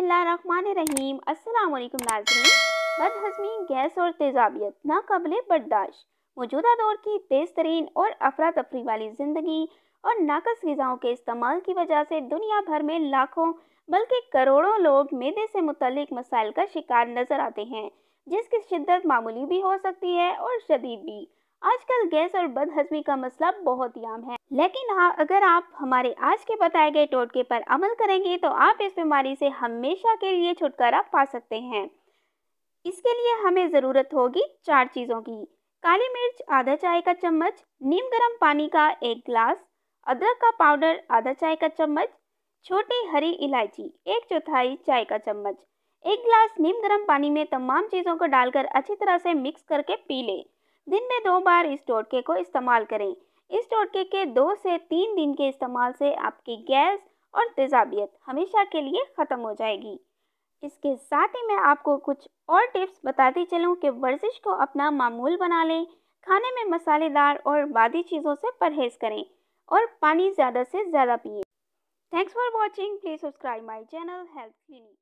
बसमीम अल्लाम नाजरीन बदहजमी गैस और तेजाबियत नाकबिल बर्दाश्त मौजूदा दौर की तेज़ तरीन और अफरा तफरी वाली ज़िंदगी और नाकस गज़ाओं के इस्तेमाल की वजह से दुनिया भर में लाखों बल्कि करोड़ों लोग मैदे से मुतलिक मसाइल का शिकार नज़र आते हैं जिसकी शिद्दत मामूली भी हो सकती है और शदीद भी आजकल गैस और बदहजमी का मसला बहुत ही आम है लेकिन हाँ अगर आप हमारे आज के बताए गए टोटके पर अमल करेंगे तो आप इस बीमारी से हमेशा के लिए छुटकारा पा सकते हैं इसके लिए हमें ज़रूरत होगी चार चीज़ों की काली मिर्च आधा चाय का चम्मच नीम गर्म पानी का एक गिलास अदरक का पाउडर आधा चाय का चम्मच छोटी हरी इलायची एक चौथाई चाय का चम्मच एक गिलास नीम गर्म पानी में तमाम चीज़ों को डालकर अच्छी तरह से मिक्स करके पी लें दिन में दो बार इस टोटके को इस्तेमाल करें इस टोटके के दो से तीन दिन के इस्तेमाल से आपकी गैस और तेजाबियत हमेशा के लिए ख़त्म हो जाएगी इसके साथ ही मैं आपको कुछ और टिप्स बताती चलूँ कि वर्जिश को अपना मामूल बना लें खाने में मसालेदार और बादी चीज़ों से परहेज़ करें और पानी ज़्यादा से ज़्यादा पिए thanks for watching please subscribe my channel health clinic